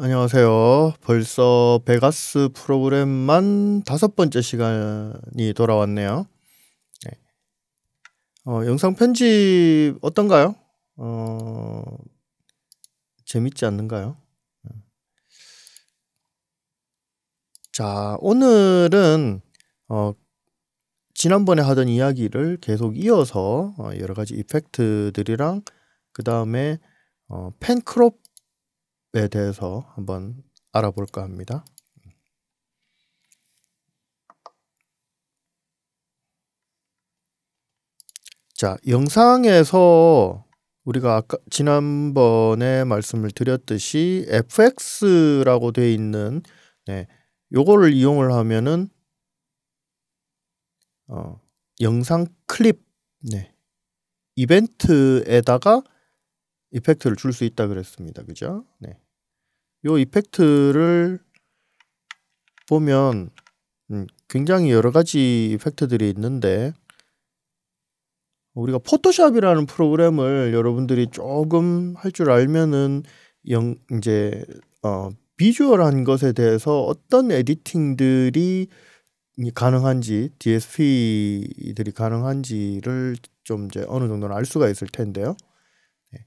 안녕하세요. 벌써 베가스 프로그램만 다섯 번째 시간이 돌아왔네요. 네. 어, 영상 편집 어떤가요? 어, 재밌지 않는가요? 네. 자, 오늘은 어, 지난번에 하던 이야기를 계속 이어서 어, 여러 가지 이펙트들이랑 그 다음에 어, 팬크롭 에 대해서 한번 알아볼까 합니다. 자, 영상에서 우리가 아까 지난번에 말씀을 드렸듯이 fx라고 되어 있는 네, 요거를 이용을 하면은 어, 영상 클립 네, 이벤트에다가 이펙트를 줄 수 있다 그랬습니다. 그죠? 네. 요 이펙트를 보면 음, 굉장히 여러 가지 이펙트들이 있는데 우리가 포토샵이라는 프로그램을 여러분들이 조금 할 줄 알면은 영 이제 어 비주얼한 것에 대해서 어떤 에디팅들이 가능한지 DSP들이 가능한지를 좀 이제 어느 정도는 알 수가 있을 텐데요. 네.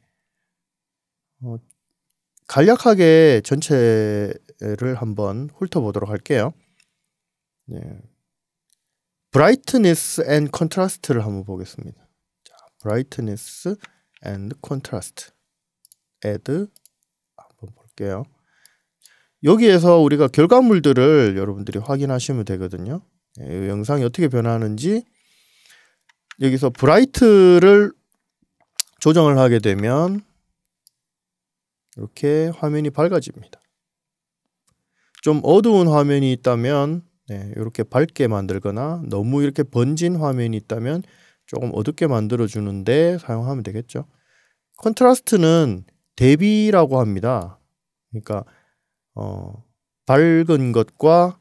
어, 간략하게 전체를 한번 훑어보도록 할게요. 예. brightness and contrast를 한번 보겠습니다. 자, brightness and contrast. add 한번 볼게요. 여기에서 우리가 결과물들을 여러분들이 확인하시면 되거든요. 예, 영상이 어떻게 변하는지 여기서 브라이트를 조정을 하게 되면 이렇게 화면이 밝아집니다. 좀 어두운 화면이 있다면 네, 이렇게 밝게 만들거나 너무 이렇게 번진 화면이 있다면 조금 어둡게 만들어 주는데 사용하면 되겠죠. 컨트라스트는 대비라고 합니다. 그러니까 어, 밝은 것과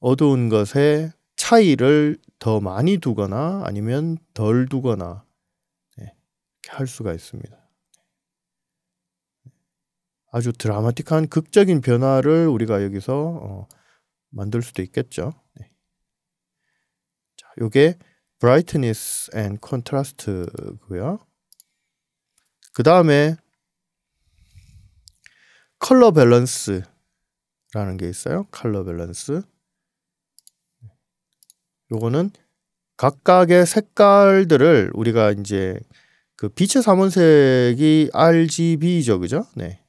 어두운 것의 차이를 더 많이 두거나 아니면 덜 두거나 네, 이렇게 할 수가 있습니다. 아주 드라마틱한 극적인 변화를 우리가 여기서 어, 만들 수도 있겠죠. 네. 자, 요게 brightness and contrast고요. 그 다음에 컬러 밸런스라는 게 있어요. 컬러 밸런스. 요거는 각각의 색깔들을 우리가 이제 그 빛의 삼원색이 RGB죠, 그죠? 네.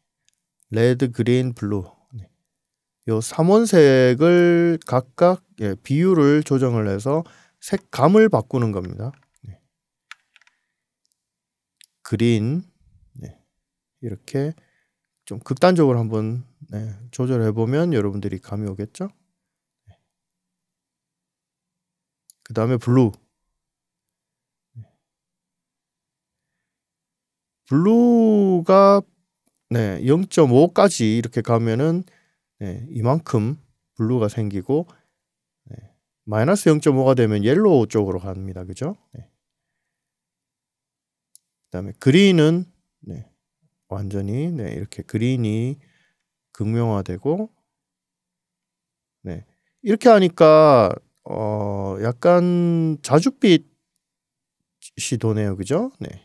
레드, 그린, 블루. 네. 요 3원색을 각각 예, 비율을 조정을 해서 색감을 바꾸는 겁니다. 네. 그린 네. 이렇게 좀 극단적으로 한번 네. 조절해 보면 여러분들이 감이 오겠죠? 네. 그 다음에 블루 네. 블루가 네, 0.5까지 이렇게 가면은 네, 이만큼 블루가 생기고 네, 마이너스 0.5가 되면 옐로우 쪽으로 갑니다. 그죠? 네. 그다음에 그린은 네, 완전히 네, 이렇게 그린이 극명화되고 네, 이렇게 하니까 어, 약간 자줏빛이 도네요. 그죠? 네.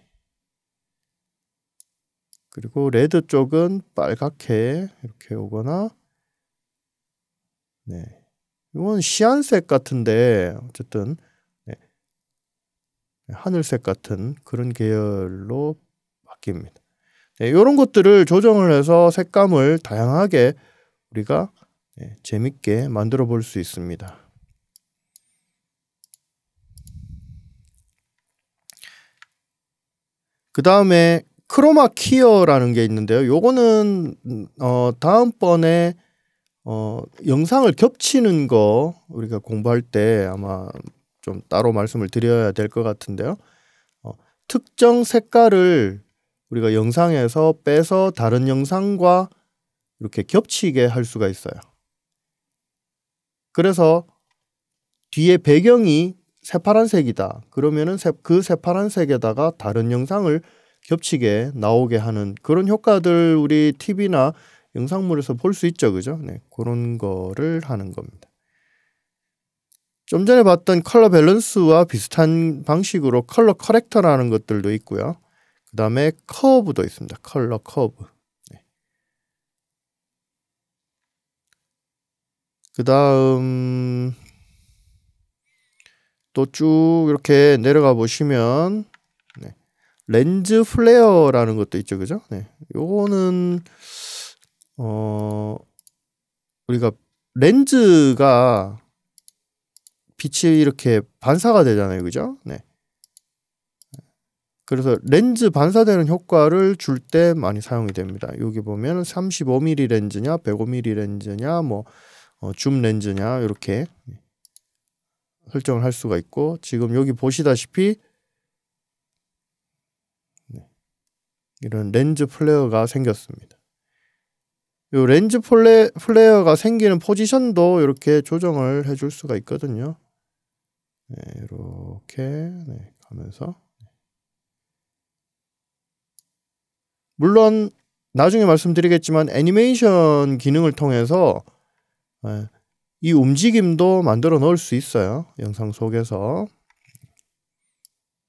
그리고 레드 쪽은 빨갛게 이렇게 오거나 네. 이건 시안색 같은데 어쨌든 네. 네 하늘색 같은 그런 계열로 바뀝니다. 네, 이런 것들을 조정을 해서 색감을 다양하게 우리가 네, 재밌게 만들어 볼 수 있습니다. 그 다음에 크로마 키어라는 게 있는데요. 요거는 어 다음번에 어 영상을 겹치는 거 우리가 공부할 때 아마 좀 따로 말씀을 드려야 될 것 같은데요. 어, 특정 색깔을 우리가 영상에서 빼서 다른 영상과 이렇게 겹치게 할 수가 있어요. 그래서 뒤에 배경이 새파란색이다. 그러면은 그 새파란색에다가 다른 영상을 겹치게 나오게 하는 그런 효과들 우리 TV나 영상물에서 볼 수 있죠. 그죠? 네. 그런 거를 하는 겁니다. 좀 전에 봤던 컬러 밸런스와 비슷한 방식으로 컬러 커렉터라는 것들도 있고요. 그 다음에 커브도 있습니다. 컬러 커브. 네. 그 다음 또 쭉 이렇게 내려가 보시면 렌즈 플레어라는 것도 있죠, 그죠? 네, 요거는 어 우리가 렌즈가 빛이 이렇게 반사가 되잖아요, 그죠? 네. 그래서 렌즈 반사되는 효과를 줄 때 많이 사용이 됩니다. 여기 보면 35mm 렌즈냐, 105mm 렌즈냐, 뭐줌 어, 렌즈냐 이렇게 설정을 할 수가 있고 지금 여기 보시다시피 이런 렌즈 플레어가 생겼습니다. 이 렌즈 플레, 플레어가 생기는 포지션도 이렇게 조정을 해줄 수가 있거든요. 네, 이렇게 네, 가면서 물론 나중에 말씀드리겠지만 애니메이션 기능을 통해서 네, 이 움직임도 만들어 넣을 수 있어요. 영상 속에서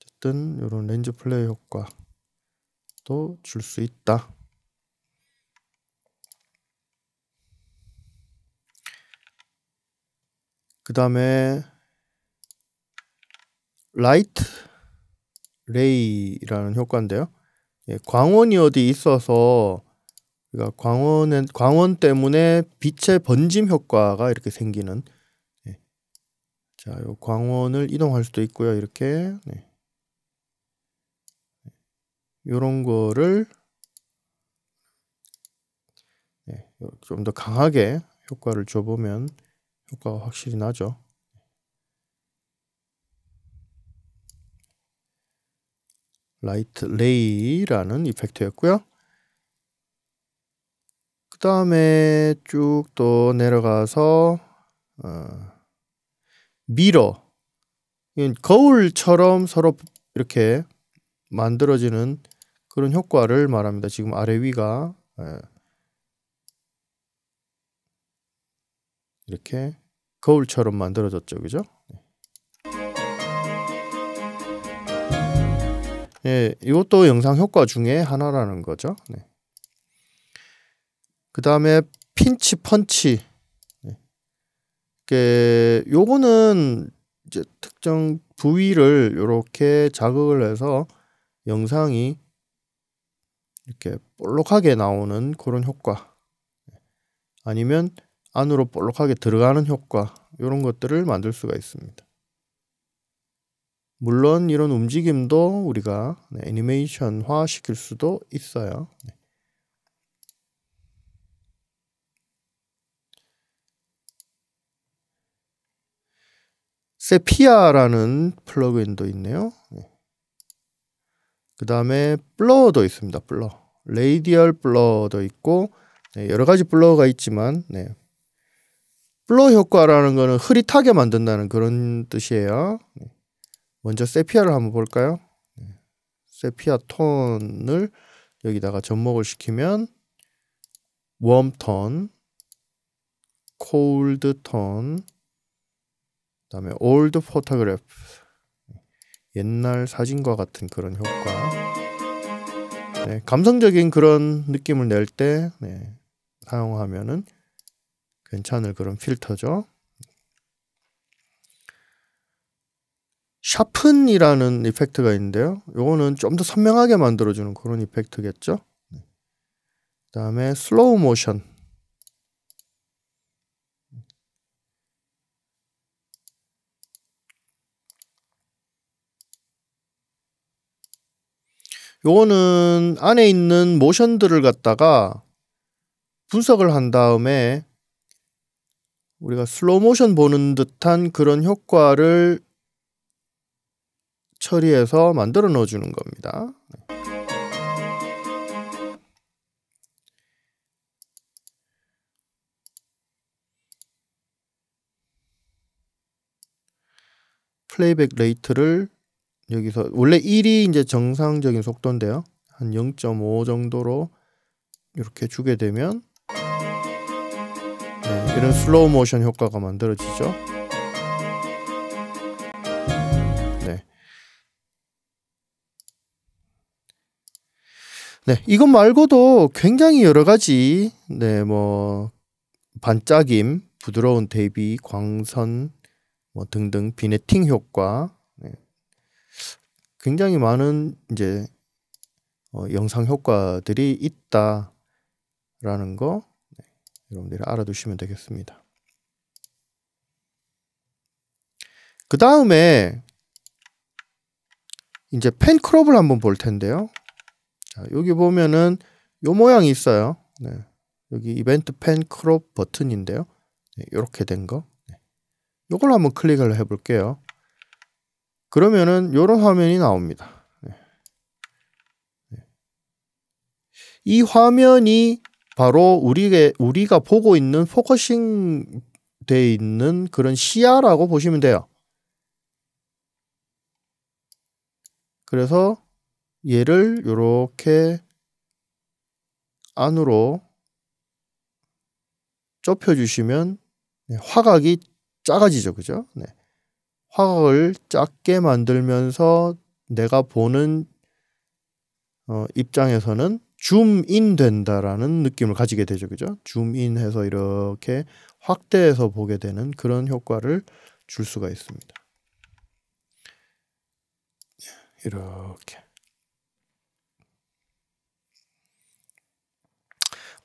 어쨌든 이런 렌즈 플레이 효과 또줄수 있다. 그 다음에 라이트 레이라는 효과인데요. 예, 광원이 어디 있어서 그러니까 광원은 광원 때문에 빛의 번짐 효과가 이렇게 생기는 예. 자, 요 광원을 이동할 수도 있고요. 이렇게 네. 이런 거를 네, 예, 좀더 강하게 효과를 줘보면 효과가 확실히 나죠. 라이트 레이라는 이펙트였고요. 그 다음에 쭉 또 내려가서 어, 미러 거울처럼 서로 이렇게 만들어지는 그런 효과를 말합니다. 지금 아래 위가 예. 이렇게 거울처럼 만들어졌죠. 그죠? 예. 예, 이것도 영상 효과 중에 하나라는 거죠. 네. 그 다음에 핀치 펀치. 네. 이게 그, 요거는 이제 특정 부위를 이렇게 자극을 해서 영상이 이렇게 볼록하게 나오는 그런 효과 아니면 안으로 볼록하게 들어가는 효과 이런 것들을 만들 수가 있습니다. 물론 이런 움직임도 우리가 네, 애니메이션화 시킬 수도 있어요. 네. 세피아라는 플러그인도 있네요. 네. 그 다음에 블러도 있습니다. 블러. 레이디얼 블러도 있고 네, 여러 가지 블러가 있지만 네. 블러 효과라는 거는 흐릿하게 만든다는 그런 뜻이에요. 네. 먼저 세피아를 한번 볼까요? 네. 세피아 톤을 여기다가 접목을 시키면 웜 톤, 콜드 톤, 그다음에 올드 포토그래프 옛날 사진과 같은 그런 효과. 네, 감성적인 그런 느낌을 낼때 네, 사용하면은 괜찮을 그런 필터죠. 샤픈이라는 이펙트가 있는데요. 요거는 좀 더 선명하게 만들어주는 그런 이펙트겠죠. 네. 그 다음에 슬로우 모션. 요거는 안에 있는 모션들을 갖다가 분석을 한 다음에 우리가 슬로 모션 보는 듯한 그런 효과를 처리해서 만들어 넣어 주는 겁니다. 플레이백 레이트를 여기서 원래 1이 이제 정상적인 속도인데요. 한 0.5 정도로 이렇게 주게 되면 네, 이런 슬로우 모션 효과가 만들어지죠. 네. 네, 이것 말고도 굉장히 여러 가지 네, 뭐 반짝임, 부드러운 대비, 광선 뭐 등등 비네팅 효과 굉장히 많은 이제 어, 영상 효과들이 있다라는 거 네, 여러분들이 알아두시면 되겠습니다. 그 다음에 이제 펜크롭을 한번 볼 텐데요. 자, 여기 보면은 요 모양이 있어요. 네, 여기 이벤트 펜크롭 버튼인데요. 이렇게 네, 된 거. 이걸 네, 한번 클릭을 해볼게요. 그러면은 이런 화면이 나옵니다. 네. 네. 이 화면이 바로 우리게, 우리가 보고 있는 포커싱 돼 있는 그런 시야라고 보시면 돼요. 그래서 얘를 이렇게 안으로 좁혀주시면 네, 화각이 작아지죠. 그죠? 네. 화각을 작게 만들면서 내가 보는 어, 입장에서는 줌인 된다라는 느낌을 가지게 되죠. 그죠? 줌인 해서 이렇게 확대해서 보게 되는 그런 효과를 줄 수가 있습니다. 이렇게.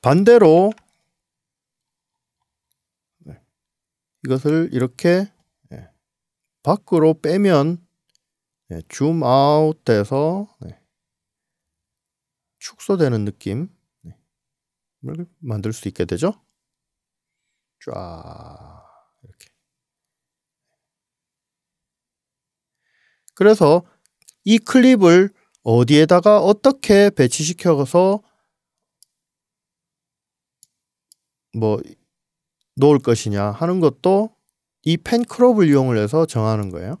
반대로 네. 이것을 이렇게 밖으로 빼면 네, 줌 아웃 돼서 네, 축소되는 느낌을 네, 만들 수 있게 되죠. 쫙 이렇게. 그래서 이 클립을 어디에다가 어떻게 배치시켜서 뭐 놓을 것이냐 하는 것도 이펜클럽을 이용을 해서 정하는 거예요.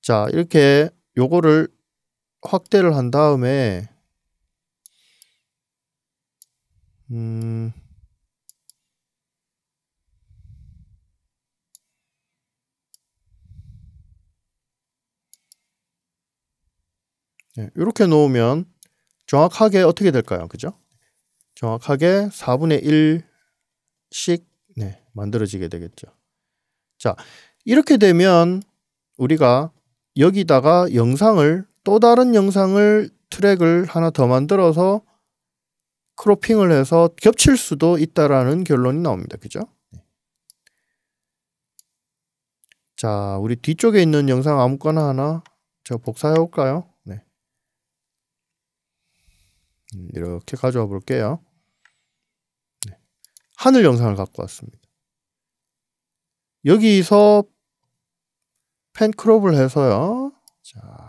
자 이렇게 요거를 확대를 한 다음에 음 이렇게 네, 놓으면 정확하게 어떻게 될까요? 그죠? 정확하게 4분의 1씩 만들어지게 되겠죠. 자, 이렇게 되면 우리가 여기다가 영상을 또 다른 영상을 트랙을 하나 더 만들어서 크로핑을 해서 겹칠 수도 있다라는 결론이 나옵니다. 그죠? 자, 우리 뒤쪽에 있는 영상 아무거나 하나 제가 복사해 볼까요? 네. 음, 이렇게 가져와 볼게요. 네. 하늘 영상을 갖고 왔습니다. 여기서 펜크롭을 해서요. 자.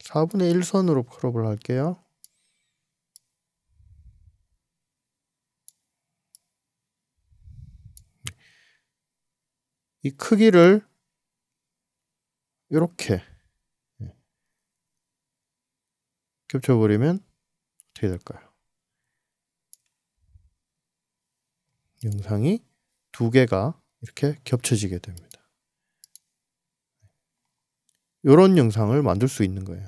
4분의 1선으로 크롭을 할게요. 이 크기를 이렇게 겹쳐버리면 어떻게 될까요? 영상이 두 개가 이렇게 겹쳐지게 됩니다. 이런 영상을 만들 수 있는 거예요.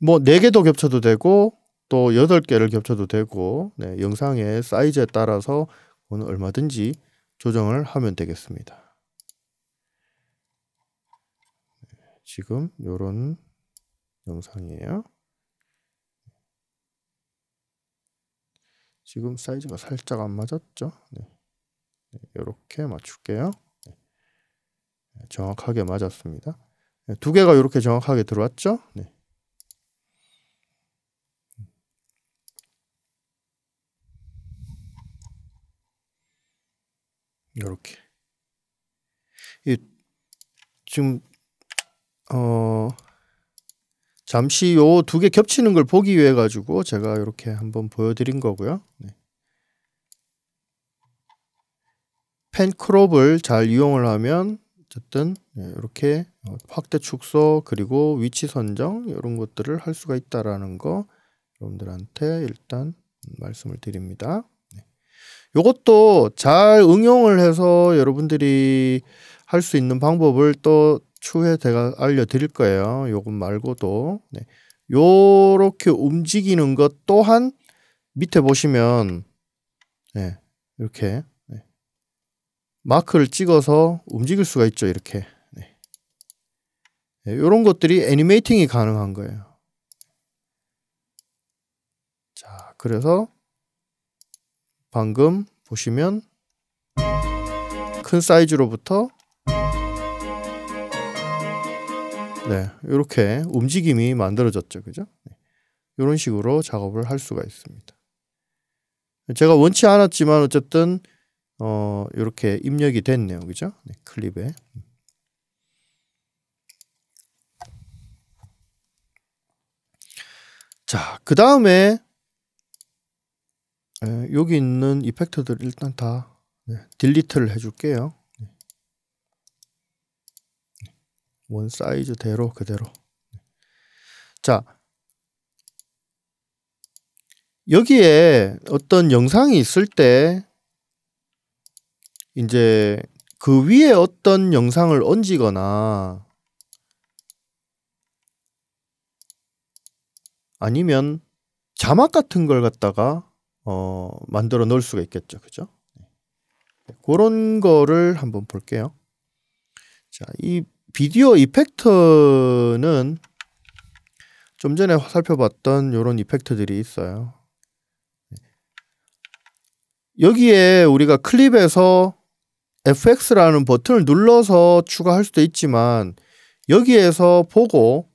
뭐 4개 도 겹쳐도 되고 또 8개를 겹쳐도 되고 네, 영상의 사이즈에 따라서 그건 얼마든지 조정을 하면 되겠습니다. 네, 지금 이런 영상이에요. 지금 사이즈가 살짝 안 맞았죠? 네. 네, 이렇게 맞출게요. 네. 네. 정확하게 맞았습니다. 네, 두 개가 이렇게 정확하게 들어왔죠? 네. 이렇게 이 지금 어 잠시 요 두 개 겹치는 걸 보기 위해 가지고 제가 이렇게 한번 보여드린 거고요. 네. 펜크롭을 잘 이용을 하면 어쨌든 이렇게 네, 어, 확대 축소 그리고 위치 선정 이런 것들을 할 수가 있다라는 거 여러분들한테 일단 말씀을 드립니다. 이것도 네. 잘 응용을 해서 여러분들이 할 수 있는 방법을 또 추후에 제가 알려드릴 거예요. 요것 말고도 네. 요렇게 움직이는 것 또한 밑에 보시면 네. 이렇게 네. 마크를 찍어서 움직일 수가 있죠. 이렇게 네. 네. 이런 것들이 애니메이팅이 가능한 거예요. 자, 그래서 방금 보시면 큰 사이즈로부터 네, 이렇게 움직임이 만들어졌죠, 그죠? 이런 네. 식으로 작업을 할 수가 있습니다. 제가 원치 않았지만 어쨌든 어, 이렇게 입력이 됐네요, 그죠? 네, 클립에. 자, 그 다음에 예, 여기 있는 이펙터들 일단 다 네, 딜리트를 해줄게요. 원 사이즈대로 그대로. 네. 자, 여기에 어떤 영상이 있을 때 이제 그 위에 어떤 영상을 얹거나 아니면 자막 같은 걸 갖다가 어, 만들어 놓을 수가 있겠죠. 그죠? 네. 그런 거를 한번 볼게요. 자, 이 비디오 이펙트는 좀 전에 살펴봤던 이런 이펙트들이 있어요. 여기에 우리가 클립에서 FX라는 버튼을 눌러서 추가할 수도 있지만 여기에서 보고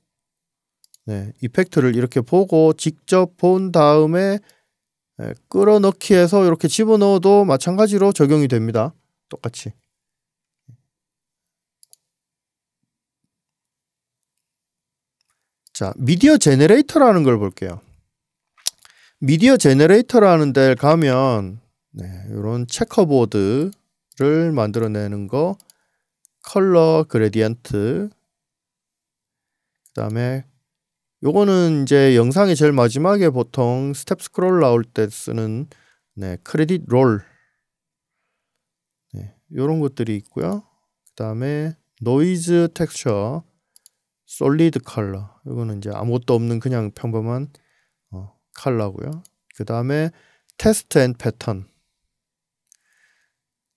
네, 이펙트를 이렇게 보고 직접 본 다음에 네, 끌어넣기해서 이렇게 집어넣어도 마찬가지로 적용이 됩니다. 똑같이. 자, 미디어 제너레이터라는 걸 볼게요. 미디어 제너레이터라는 데 가면 네, 이런 체커보드를 만들어내는 거 컬러 그레디언트 그다음에 요거는 이제 영상의 제일 마지막에 보통 스텝 스크롤 나올 때 쓰는 네, 크레딧 롤 네, 요런 것들이 있고요. 그다음에 노이즈 텍스처 솔리드 칼라 이거는 이제 아무것도 없는 그냥 평범한 어, 칼라고요. 그 다음에 테스트 앤 패턴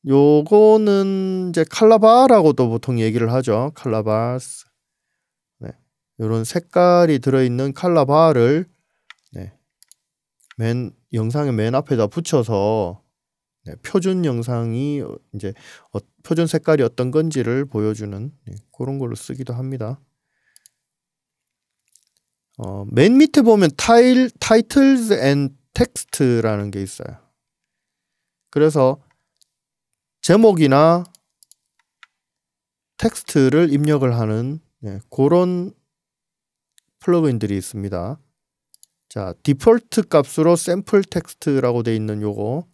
요거는 이제 칼라바라고도 보통 얘기를 하죠. 칼라바스 네. 요런 색깔이 들어있는 칼라바를 네. 맨 영상의 맨 앞에다 붙여서 네, 표준 영상이 이제 어, 표준 색깔이 어떤 건지를 보여주는 네, 그런 걸로 쓰기도 합니다. 어, 맨 밑에 보면 타일, titles and text라는 게 있어요. 그래서 제목이나 텍스트를 입력을 하는 예, 그런 플러그인들이 있습니다. 자, 디폴트 값으로 샘플 텍스트라고 되어 있는 요거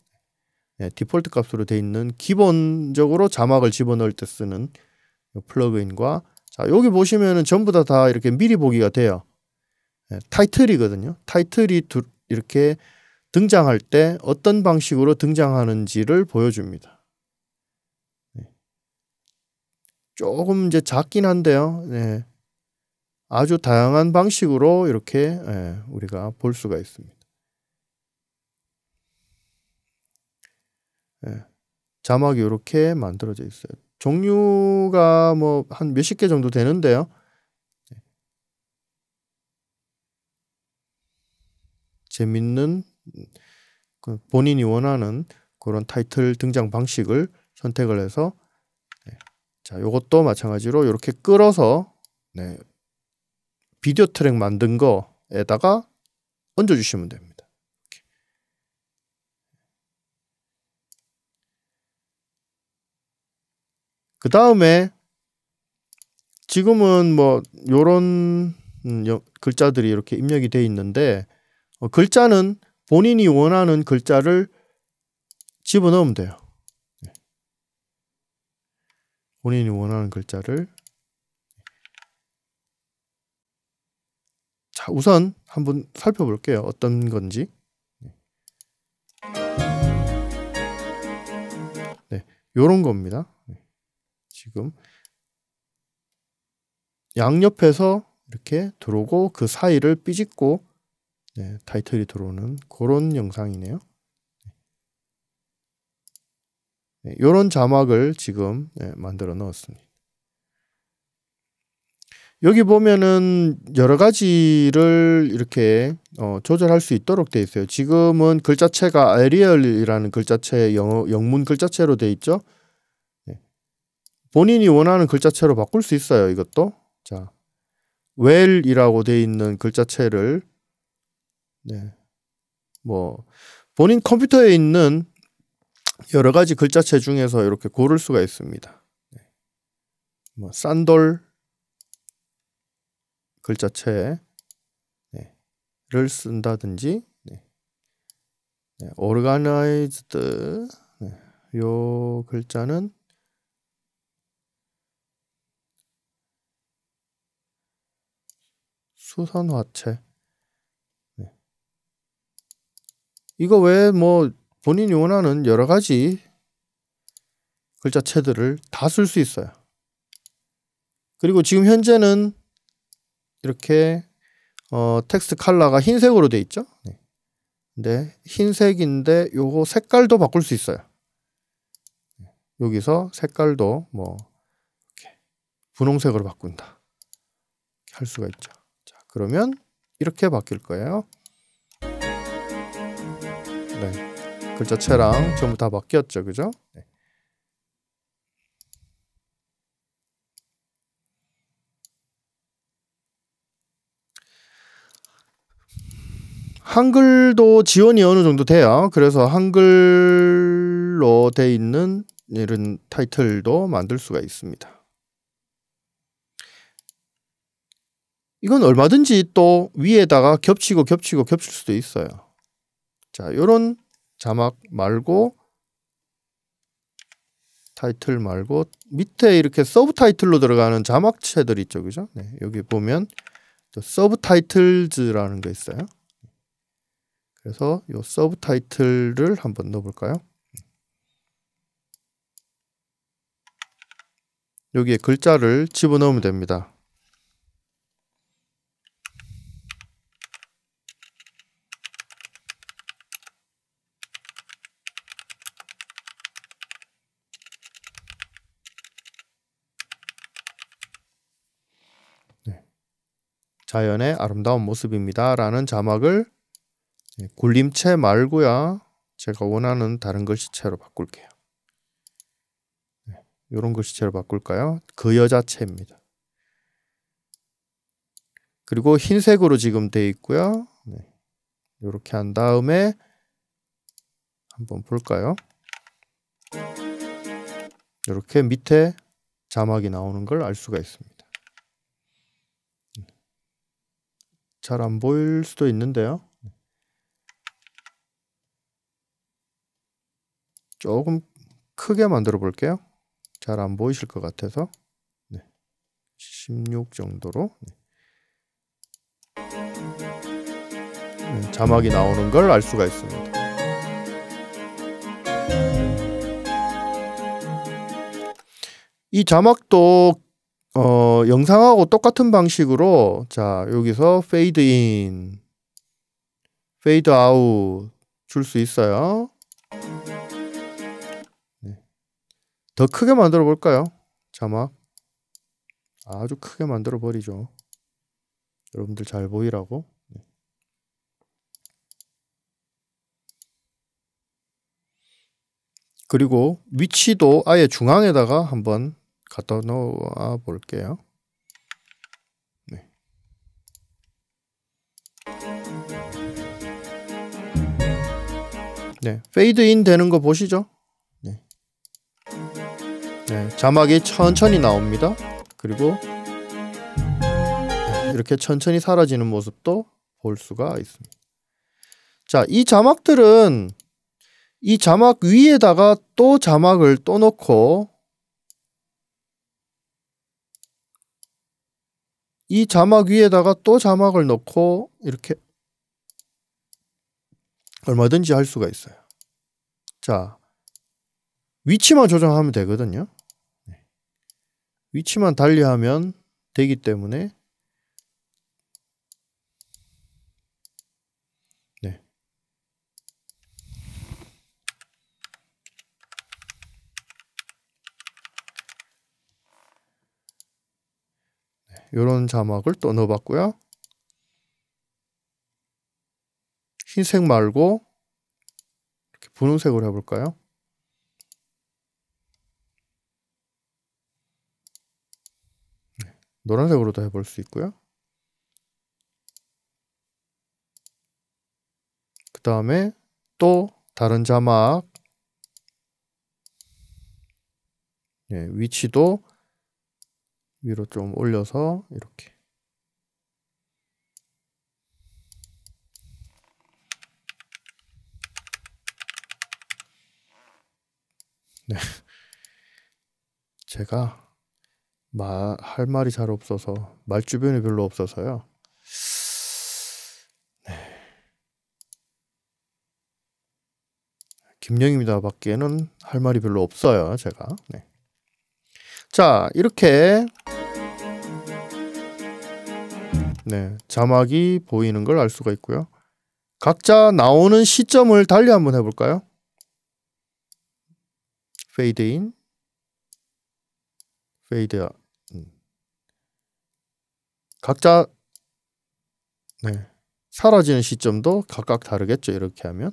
예, 디폴트 값으로 되어 있는 기본적으로 자막을 집어넣을 때 쓰는 플러그인과 자, 여기 보시면은 전부 다 다 이렇게 미리 보기가 돼요. 예, 타이틀이거든요. 타이틀이 두, 이렇게 등장할 때 어떤 방식으로 등장하는지를 보여줍니다. 예. 조금 이제 작긴 한데요. 네. 아주 다양한 방식으로 이렇게 우리가 볼 수가 있습니다. 자막이 이렇게 만들어져 있어요. 종류가 뭐 한 몇십 개 정도 되는데요. 재밌는 그 본인이 원하는 그런 타이틀 등장 방식을 선택을 해서 네. 자 요것도 마찬가지로 이렇게 끌어서 네. 비디오 트랙 만든 거에다가 얹어주시면 됩니다. 그 다음에 지금은 뭐 요런 음, 글자들이 이렇게 입력이 돼 있는데 어, 글자는 본인이 원하는 글자를 집어넣으면 돼요. 네. 본인이 원하는 글자를 자 우선 한번 살펴볼게요. 어떤 건지 네, 네 요런 겁니다. 네. 지금 양옆에서 이렇게 들어오고 그 사이를 삐집고 네, 타이틀이 들어오는 그런 영상이네요. 이런 네, 자막을 지금 네, 만들어 넣었습니다. 여기 보면은 여러 가지를 이렇게 어, 조절할 수 있도록 돼 있어요. 지금은 글자체가 아리얼이라는 글자체 영어, 영문 글자체로 돼 있죠. 네. 본인이 원하는 글자체로 바꿀 수 있어요. 이것도 자, well이라고 돼 있는 글자체를 네. 뭐 본인 컴퓨터에 있는 여러 가지 글자체 중에서 이렇게 고를 수가 있습니다. 네. 뭐 싼돌 글자체를 네, 쓴다든지 네. 네. o r g a n i z e 요 글자는 수선화체 이거 외에 뭐 본인이 원하는 여러 가지 글자체들을 다 쓸 수 있어요. 그리고 지금 현재는 이렇게 어, 텍스트 컬러가 흰색으로 되어 있죠. 네. 근데 흰색인데 요거 색깔도 바꿀 수 있어요. 네. 여기서 색깔도 뭐 이렇게 분홍색으로 바꾼다 할 수가 있죠. 자 그러면 이렇게 바뀔 거예요. 네. 글자체랑 전부 다 바뀌었죠, 그죠? 네. 한글도 지원이 어느 정도 돼요. 그래서 한글로 돼 있는 이런 타이틀도 만들 수가 있습니다. 이건 얼마든지 또 위에다가 겹치고 겹치고 겹칠 수도 있어요. 자, 요런 자막 말고 타이틀 말고 밑에 이렇게 서브 타이틀로 들어가는 자막체들 있죠. 그죠? 네, 여기 보면 서브 타이틀즈라는 게 있어요. 그래서 요 서브 타이틀을 한번 넣어 볼까요? 여기에 글자를 집어넣으면 됩니다. 자연의 아름다운 모습입니다. 라는 자막을 예, 굴림체 말고야 제가 원하는 다른 글씨체로 바꿀게요. 이런 예, 글씨체로 바꿀까요? 그 여자체입니다. 그리고 흰색으로 지금 돼 있고요. 이렇게 네, 한 다음에 한번 볼까요? 이렇게 밑에 자막이 나오는 걸 알 수가 있습니다. 잘안 보일 수도 있는데요. 조금 크게 만들어 볼게요. 잘 안 보이실 것 같아서 네. 16 정도로 네. 음, 자막이 나오는 걸 알 수가 있습니다. 이 자막도 어, 영상하고 똑같은 방식으로 자, 여기서 페이드 인 페이드 아웃 줄 수 있어요. 네. 더 크게 만들어 볼까요? 자막. 아주 크게 만들어 버리죠. 여러분들 잘 보이라고. 네. 그리고 위치도 아예 중앙에다가 한번 갖다 놓아 볼게요. 네. 네, 페이드 인 되는 거 보시죠? 네. 네, 자막이 천천히 나옵니다. 그리고 네, 이렇게 천천히 사라지는 모습도 볼 수가 있습니다. 자, 이 자막들은 이 자막 위에다가 또 자막을 또 넣고 이 자막 위에다가 또 자막을 넣고 이렇게 얼마든지 할 수가 있어요. 자, 위치만 조정하면 되거든요. 네. 위치만 달리하면 되기 때문에 이런 자막을 또 넣어봤고요. 흰색 말고 이렇게 분홍색으로 해볼까요? 네, 노란색으로도 해볼 수 있고요. 그 다음에 또 다른 자막 예, 위치도 위로 좀 올려서 이렇게 네 제가 말, 할 말이 잘 없어서 말 주변이 별로 없어서요 네. 김영입니다 밖에는 할 말이 별로 없어요 제가 네. 자 이렇게 네, 자막이 보이는 걸 알 수가 있고요. 각자 나오는 시점을 달리 한번 해볼까요? 페이드 인, 페이드 아 각자 네. 사라지는 시점도 각각 다르겠죠. 이렇게 하면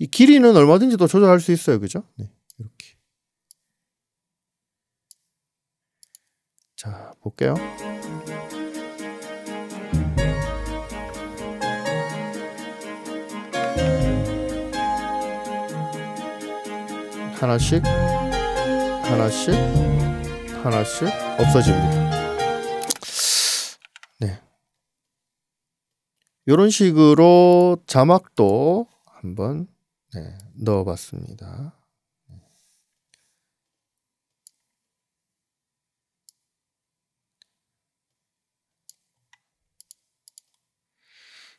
이 길이는 얼마든지 더 조절할 수 있어요. 그죠? 네. 이렇게 자 볼게요. 하나씩 하나씩 하나씩 없어집니다. 네. 이런 식으로 자막도 한번 네, 넣어봤습니다.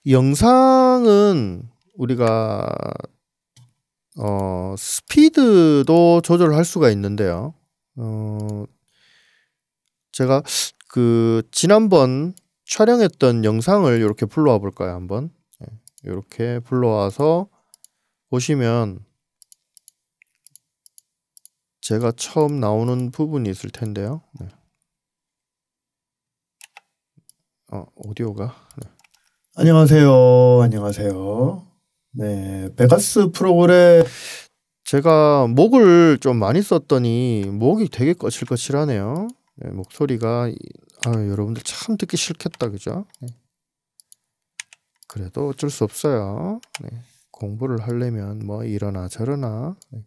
영상은 우리가 어, 스피드도 조절할 수가 있는데요. 어, 제가 그 지난번 촬영했던 영상을 이렇게 불러와 볼까요? 한번 이렇게 예, 불러와서 보시면 제가 처음 나오는 부분이 있을 텐데요. 네. 어, 오디오가 네. 안녕하세요. 안녕하세요. 네, 베가스 프로그램 제가 목을 좀 많이 썼더니 목이 되게 거칠거칠하네요. 네, 목소리가 아, 여러분들 참 듣기 싫겠다 그죠? 네. 그래도 어쩔 수 없어요. 네. 공부를 하려면 뭐 이러나 저러나 네.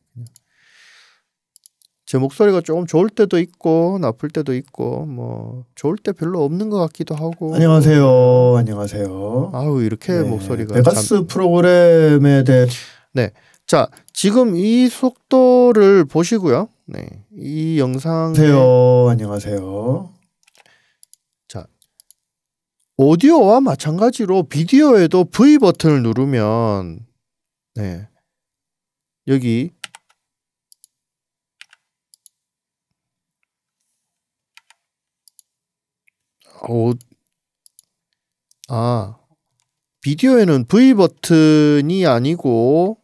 제 목소리가 조금 좋을 때도 있고 나쁠 때도 있고 뭐 좋을 때 별로 없는 것 같기도 하고 안녕하세요 안녕하세요 아우 이렇게 네. 목소리가 베가스 네, 참... 프로그램에 대해 네자 지금 이 속도를 보시고요 네이 영상 안녕하세요 안녕하세요 자 오디오와 마찬가지로 비디오에도 V 버튼을 누르면 네 여기 오, 어, 아, 비디오에는 V 버튼이 아니고,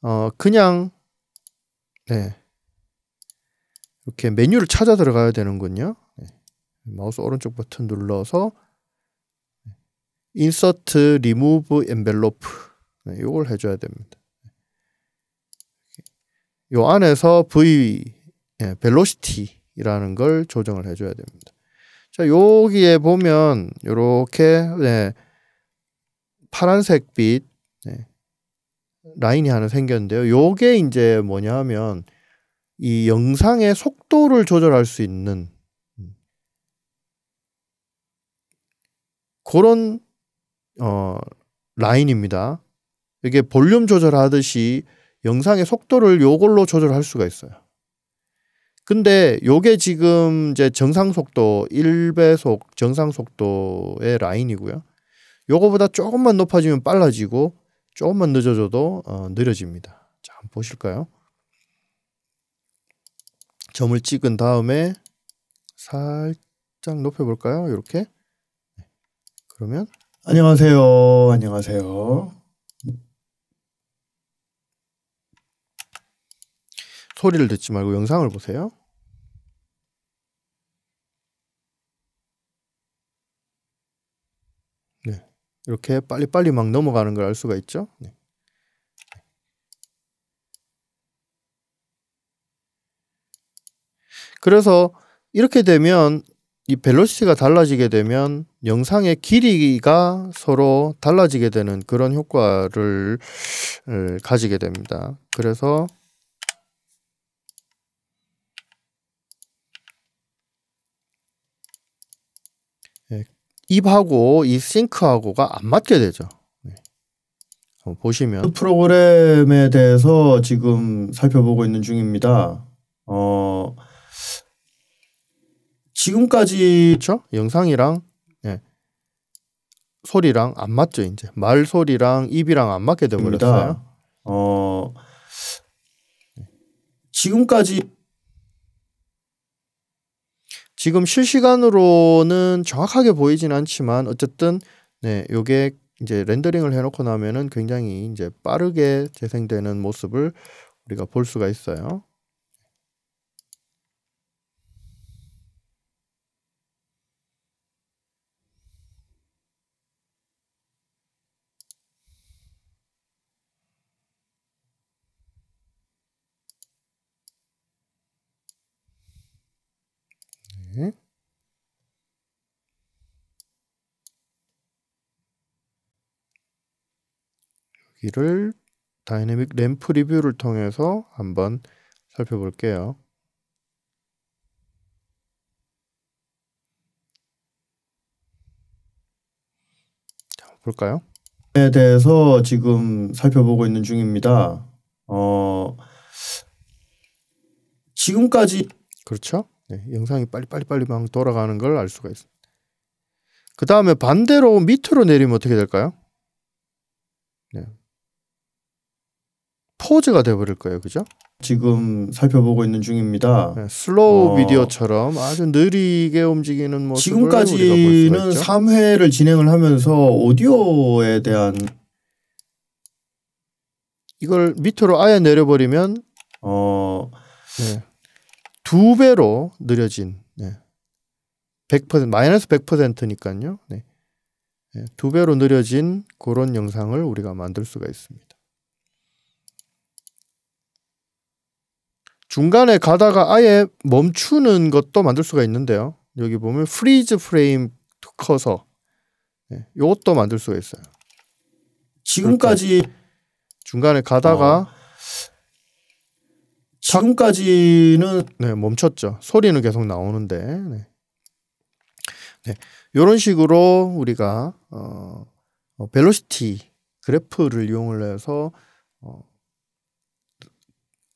어, 그냥, 네. 이렇게 메뉴를 찾아 들어가야 되는군요. 네. 마우스 오른쪽 버튼 눌러서, 네. 인서트, 리무브, 엔벨로프. 네, 이걸 해줘야 됩니다. 요 안에서 V, 예, 벨로시티라는 걸 조정을 해줘야 됩니다. 자, 여기에 보면 이렇게 네, 파란색 빛 네, 라인이 하나 생겼는데요. 요게 이제 뭐냐 면이 영상의 속도를 조절할 수 있는 그런 어, 라인입니다. 이게 볼륨 조절하듯이 영상의 속도를 요걸로 조절할 수가 있어요. 근데 요게 지금 이제 정상 속도 1배속 정상 속도의 라인이고요. 요거보다 조금만 높아지면 빨라지고 조금만 늦어져도 어, 느려집니다. 자, 한번 보실까요? 점을 찍은 다음에 살짝 높여 볼까요? 이렇게. 네. 그러면 안녕하세요. 안녕하세요. 소리를 듣지 말고 영상을 보세요. 이렇게 빨리빨리 막 넘어가는 걸 알 수가 있죠. 네. 그래서 이렇게 되면 이벨로시가 달라지게 되면 영상의 길이가 서로 달라지게 되는 그런 효과를 가지게 됩니다. 그래서 입하고 이 싱크하고가 안 맞게 되죠. 네. 보시면 그 프로그램에 대해서 지금 살펴보고 있는 중입니다. 어 지금까지 그렇 영상이랑 네. 소리랑 안 맞죠 이제 말 소리랑 입이랑 안 맞게 되버렸어요. 어 지금까지 지금 실시간으로는 정확하게 보이진 않지만 어쨌든 네, 요게 이제 렌더링을 해놓고 나면은 굉장히 이제 빠르게 재생되는 모습을 우리가 볼 수가 있어요. 여기를 다이내믹 램프 리뷰를 통해서 한번 살펴볼게요. 자, 볼까요? 에 대해서 지금 살펴보고 있는 중입니다. 어, 지금까지 그렇죠? 네, 영상이 빨리빨리빨리 막 돌아가는 걸 알 수가 있습니다. 그 다음에 반대로 밑으로 내리면 어떻게 될까요? 네. 포즈가 돼버릴 거예요, 그죠? 지금 살펴보고 있는 중입니다. 네, 슬로우 어... 비디오처럼 아주 느리게 움직이는 모습 지금까지는 3회를 진행을 하면서 오디오에 대한 이걸 밑으로 아예 내려버리면 어 네. 두 배로 느려진 네. 100% 마이너스 100%니까요. 네. 네. 두 배로 느려진 그런 영상을 우리가 만들 수가 있습니다. 중간에 가다가 아예 멈추는 것도 만들 수가 있는데요. 여기 보면 프리즈 프레임 커서 네. 이것도 만들 수가 있어요. 지금까지 그러니까 중간에 가다가 어. 지금까지는 네, 멈췄죠. 소리는 계속 나오는데. 네. 네. 요런 식으로 우리가 어, 어 벨로시티 그래프를 이용 해서 어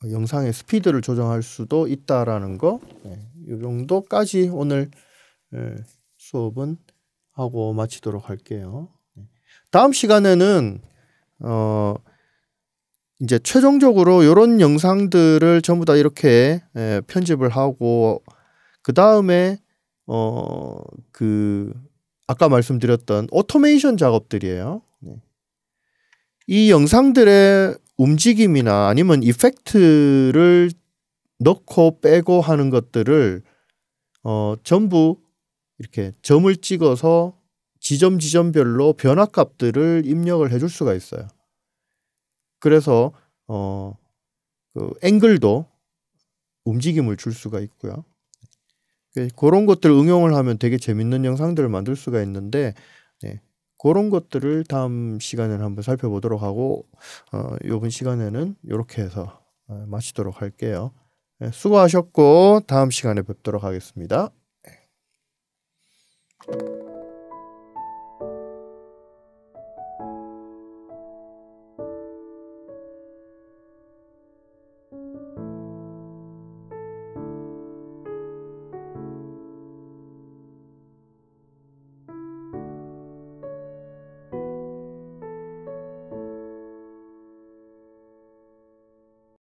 영상의 스피드를 조정할 수도 있다라는 거. 네. 요 정도까지 오늘 네, 수업은 하고 마치도록 할게요. 네. 다음 시간에는 어 이제 최종적으로 이런 영상들을 전부 다 이렇게 예, 편집을 하고 어, 그 다음에 어 그 아까 말씀드렸던 오토메이션 작업들이에요. 네. 이 영상들의 움직임이나 아니면 이펙트를 넣고 빼고 하는 것들을 어 전부 이렇게 점을 찍어서 지점 지점별로 변화값들을 입력을 해줄 수가 있어요. 그래서 어, 그 앵글도 움직임을 줄 수가 있고요. 예, 그런 것들 응용을 하면 되게 재밌는 영상들을 만들 수가 있는데 네, 그런 것들을 다음 시간에 한번 살펴보도록 하고 어, 이번 시간에는 이렇게 해서 어, 마치도록 할게요. 네, 수고하셨고 다음 시간에 뵙도록 하겠습니다.